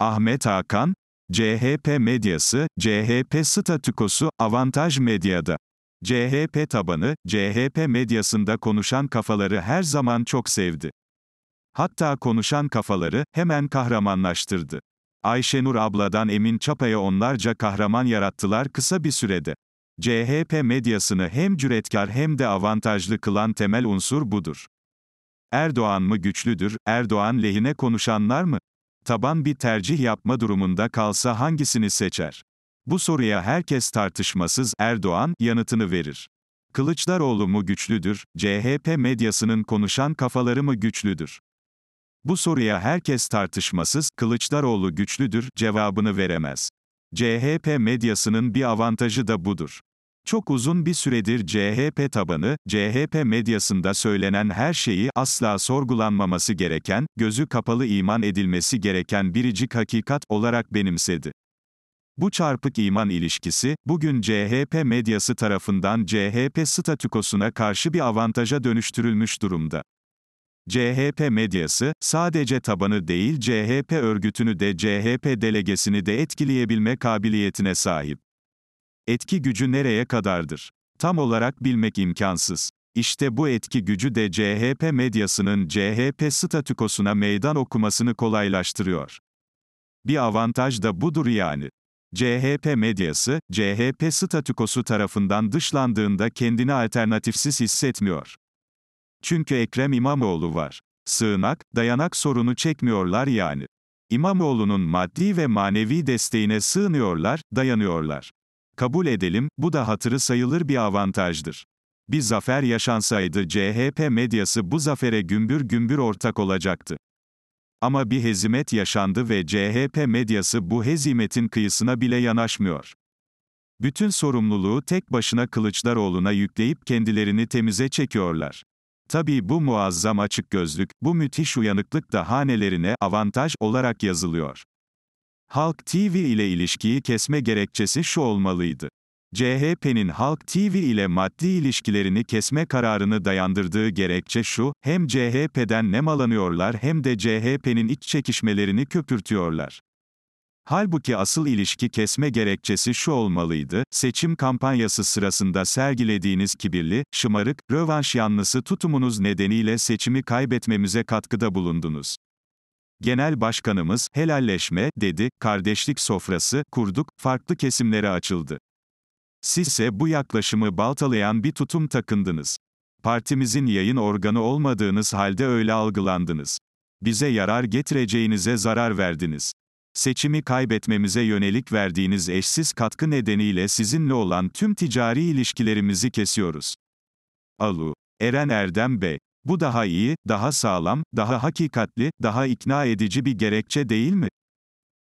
Ahmet Hakan, CHP medyası, CHP statükosu, avantaj medyada. CHP tabanı, CHP medyasında konuşan kafaları her zaman çok sevdi. Hatta konuşan kafaları hemen kahramanlaştırdı. Ayşenur abladan Emin Çapa'ya onlarca kahraman yarattılar kısa bir sürede. CHP medyasını hem cüretkar hem de avantajlı kılan temel unsur budur. Erdoğan mı güçlüdür, Erdoğan lehine konuşanlar mı? taban bir tercih yapma durumunda kalsa hangisini seçer? Bu soruya herkes tartışmasız Erdoğan yanıtını verir. Kılıçdaroğlu mu güçlüdür, CHP medyasının konuşan kafaları mı güçlüdür? Bu soruya herkes tartışmasız Kılıçdaroğlu güçlüdür cevabını veremez. CHP medyasının bir avantajı da budur. Çok uzun bir süredir CHP tabanı, CHP medyasında söylenen her şeyi asla sorgulanmaması gereken, gözü kapalı iman edilmesi gereken biricik hakikat olarak benimsedi. Bu çarpık iman ilişkisi, bugün CHP medyası tarafından CHP statükosuna karşı bir avantaja dönüştürülmüş durumda. CHP medyası, sadece tabanı değil CHP örgütünü de CHP delegesini de etkileyebilme kabiliyetine sahip. Etki gücü nereye kadardır? Tam olarak bilmek imkansız. İşte bu etki gücü de CHP medyasının CHP statükosuna meydan okumasını kolaylaştırıyor. Bir avantaj da budur yani. CHP medyası, CHP statükosu tarafından dışlandığında kendini alternatifsiz hissetmiyor. Çünkü Ekrem İmamoğlu var. Sığınak, dayanak sorunu çekmiyorlar yani. İmamoğlu'nun maddi ve manevi desteğine sığınıyorlar, dayanıyorlar. Kabul edelim, bu da hatırı sayılır bir avantajdır. Bir zafer yaşansaydı CHP medyası bu zafere gümbür gümbür ortak olacaktı. Ama bir hezimet yaşandı ve CHP medyası bu hezimetin kıyısına bile yanaşmıyor. Bütün sorumluluğu tek başına Kılıçdaroğlu'na yükleyip kendilerini temize çekiyorlar. Tabii bu muazzam açık gözlük, bu müthiş uyanıklık da hanelerine avantaj olarak yazılıyor. Halk TV ile ilişkiyi kesme gerekçesi şu olmalıydı. CHP'nin Halk TV ile maddi ilişkilerini kesme kararını dayandırdığı gerekçe şu, hem CHP'den nemalanıyorlar hem de CHP'nin iç çekişmelerini köpürtüyorlar. Halbuki asıl ilişki kesme gerekçesi şu olmalıydı, seçim kampanyası sırasında sergilediğiniz kibirli, şımarık, rövanş yanlısı tutumunuz nedeniyle seçimi kaybetmemize katkıda bulundunuz. Genel Başkanımız, helalleşme, dedi, kardeşlik sofrası, kurduk, farklı kesimlere açıldı. Sizse bu yaklaşımı baltalayan bir tutum takındınız. Partimizin yayın organı olmadığınız halde öyle algılandınız. Bize yarar getireceğinize zarar verdiniz. Seçimi kaybetmemize yönelik verdiğiniz eşsiz katkı nedeniyle sizinle olan tüm ticari ilişkilerimizi kesiyoruz. Alu, Eren Erdem Bey bu daha iyi, daha sağlam, daha hakikatli, daha ikna edici bir gerekçe değil mi?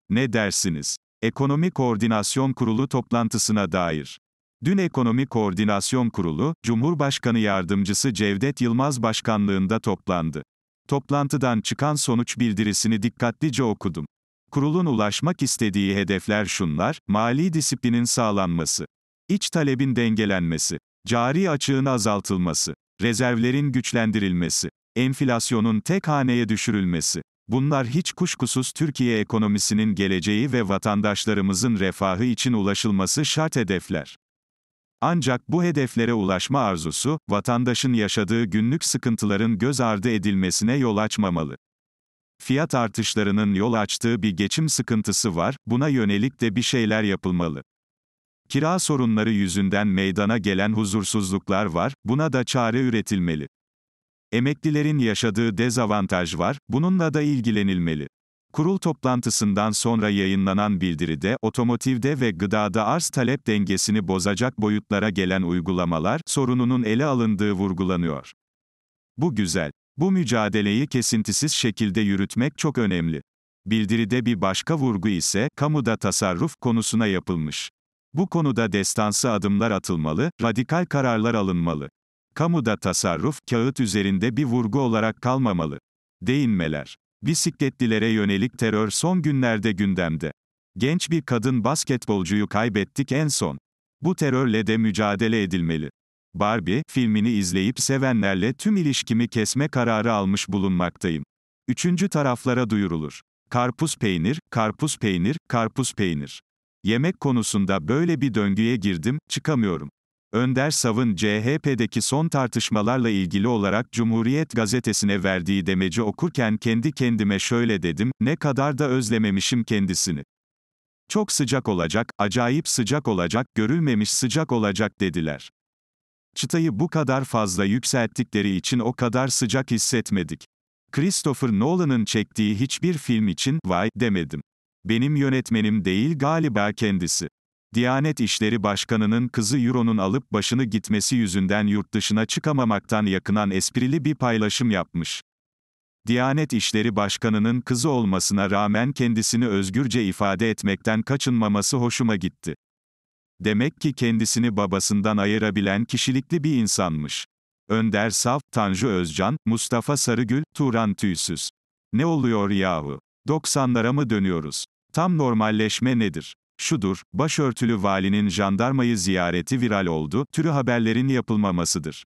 Ne dersiniz? Ekonomi Koordinasyon Kurulu toplantısına dair. Dün Ekonomi Koordinasyon Kurulu, Cumhurbaşkanı Yardımcısı Cevdet Yılmaz başkanlığında toplandı. Toplantıdan çıkan sonuç bildirisini dikkatlice okudum. Kurulun ulaşmak istediği hedefler şunlar, mali disiplinin sağlanması, iç talebin dengelenmesi, cari açığın azaltılması, rezervlerin güçlendirilmesi, enflasyonun tek haneye düşürülmesi. Bunlar hiç kuşkusuz Türkiye ekonomisinin geleceği ve vatandaşlarımızın refahı için ulaşılması şart hedefler. Ancak bu hedeflere ulaşma arzusu, vatandaşın yaşadığı günlük sıkıntıların göz ardı edilmesine yol açmamalı. Fiyat artışlarının yol açtığı bir geçim sıkıntısı var, buna yönelik de bir şeyler yapılmalı. Kira sorunları yüzünden meydana gelen huzursuzluklar var, buna da çare üretilmeli. Emeklilerin yaşadığı dezavantaj var, bununla da ilgilenilmeli. Kurul toplantısından sonra yayınlanan bildiride, otomotivde ve gıdada arz-talep dengesini bozacak boyutlara gelen uygulamalar, sorununun ele alındığı vurgulanıyor. Bu güzel. Bu mücadeleyi kesintisiz şekilde yürütmek çok önemli. Bildiride bir başka vurgu ise, kamuda tasarruf konusuna yapılmış. Bu konuda destansı adımlar atılmalı, radikal kararlar alınmalı. Kamuda tasarruf, kağıt üzerinde bir vurgu olarak kalmamalı. Değinmeler. Bisikletlilere yönelik terör son günlerde gündemde. Genç bir kadın basketbolcuyu kaybettik en son. Bu terörle de mücadele edilmeli. Barbie, filmini izleyip sevenlerle tüm ilişkimi kesme kararı almış bulunmaktayım. Üçüncü taraflara duyurulur. Karpuz peynir, karpuz peynir, karpuz peynir. Yemek konusunda böyle bir döngüye girdim, çıkamıyorum. Önder Sav'ın CHP'deki son tartışmalarla ilgili olarak Cumhuriyet gazetesine verdiği demeci okurken kendi kendime şöyle dedim, ne kadar da özlememişim kendisini. Çok sıcak olacak, acayip sıcak olacak, görülmemiş sıcak olacak dediler. Çıtayı bu kadar fazla yükselttikleri için o kadar sıcak hissetmedik. Christopher Nolan'ın çektiği hiçbir film için, vay, demedim. Benim yönetmenim değil galiba kendisi. Diyanet İşleri Başkanı'nın kızı Euro'nun alıp başını gitmesi yüzünden yurt dışına çıkamamaktan yakınan esprili bir paylaşım yapmış. Diyanet İşleri Başkanı'nın kızı olmasına rağmen kendisini özgürce ifade etmekten kaçınmaması hoşuma gitti. Demek ki kendisini babasından ayırabilen kişilikli bir insanmış. Önder Saf, Tanju Özcan, Mustafa Sarıgül, Turan Tüysüz. Ne oluyor yahu? 90'lara mı dönüyoruz? Tam normalleşme nedir? Şudur, başörtülü valinin jandarmayı ziyareti viral oldu, türü haberlerin yapılmamasıdır.